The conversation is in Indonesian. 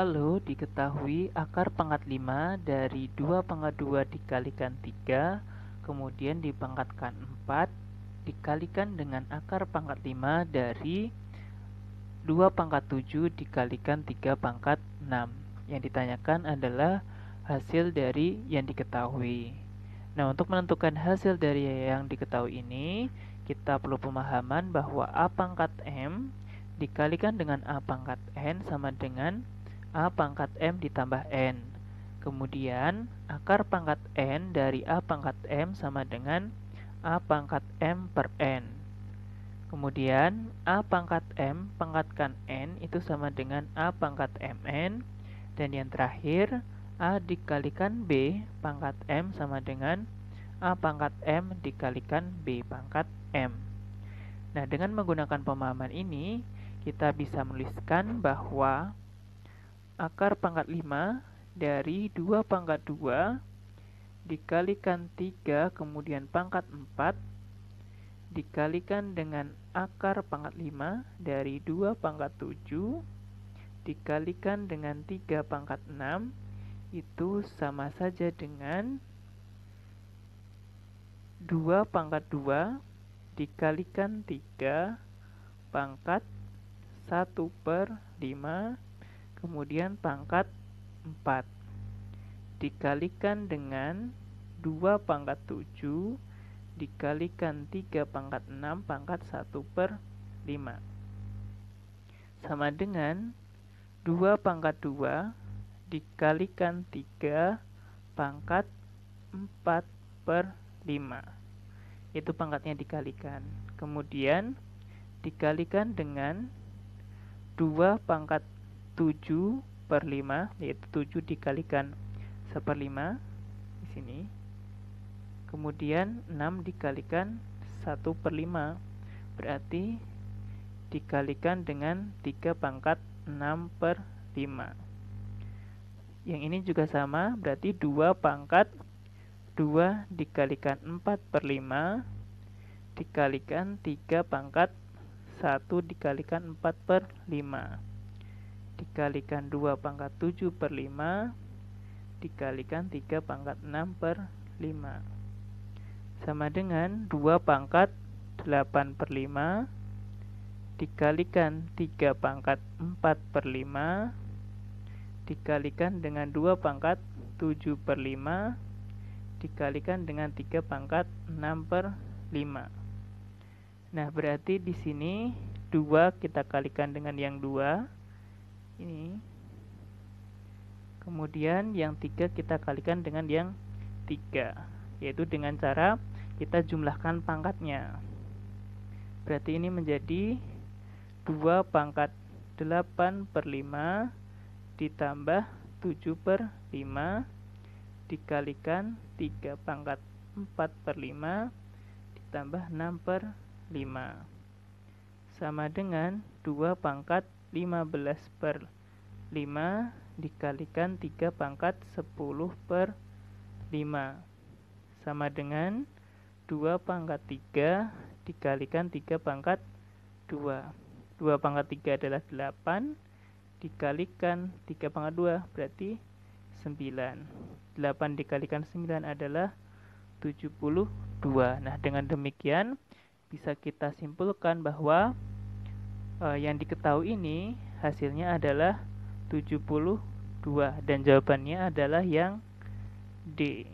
lalu diketahui akar pangkat 5 dari 2 pangkat 2 dikalikan 3, kemudian dipangkatkan 4, dikalikan dengan akar pangkat 5 dari 2 pangkat 7 dikalikan 3 pangkat 6. Yang ditanyakan adalah hasil dari yang diketahui. Nah, untuk menentukan hasil dari yang diketahui ini, kita perlu pemahaman bahwa A pangkat M dikalikan dengan A pangkat N sama dengan A pangkat M ditambah N. Kemudian, akar pangkat N dari A pangkat M sama dengan A pangkat M per N. Kemudian, A pangkat M pangkatkan N itu sama dengan A pangkat MN. Dan yang terakhir, A dikalikan B pangkat M sama dengan A pangkat M dikalikan B pangkat M. Nah, dengan menggunakan pemahaman ini, kita bisa menuliskan bahwa akar pangkat 5 dari 2 pangkat 2 dikalikan 3 kemudian pangkat 4 dikalikan dengan akar pangkat 5 dari 2 pangkat 7 dikalikan dengan 3 pangkat 6 itu sama saja dengan 2 pangkat 2 dikalikan 3 pangkat 1 per 5 kemudian pangkat 4 dikalikan dengan 2 pangkat 7 dikalikan 3 pangkat 6 pangkat 1 per 5 sama dengan 2 pangkat 2 dikalikan 3 pangkat 4 per 5 itu pangkatnya dikalikan kemudian dikalikan dengan 2 pangkat 7 per 5 yaitu 7 dikalikan 5 di sini kemudian 6 dikalikan 1 per 5 berarti dikalikan dengan 3 pangkat 6 per 5 yang ini juga sama berarti 2 pangkat 2 dikalikan 4 per 5 dikalikan 3 pangkat 1 dikalikan 4 per 5 dikalikan 2 pangkat 7 per 5 dikalikan 3 pangkat 6 per 5 sama dengan 2 pangkat 8 per 5 dikalikan 3 pangkat 4 per 5 dikalikan dengan 2 pangkat 7 per 5 dikalikan dengan 3 pangkat 6 per 5 nah berarti di sini 2 kita kalikan dengan yang 2 ini kemudian yang tiga kita kalikan dengan yang tiga yaitu dengan cara kita jumlahkan pangkatnya berarti ini menjadi 2 pangkat 8 per 5 ditambah 7 per 5 dikalikan 3 pangkat 4 per 5 ditambah 6 per 5 sama dengan 2 pangkat 15 per 5 dikalikan 3 pangkat 10 per 5 sama dengan 2 pangkat 3 dikalikan 3 pangkat 2 2 pangkat 3 adalah 8 dikalikan 3 pangkat 2 berarti 9 8 dikalikan 9 adalah 72 nah dengan demikian bisa kita simpulkan bahwa uh, yang diketahui ini hasilnya adalah 72 dan jawabannya adalah yang D.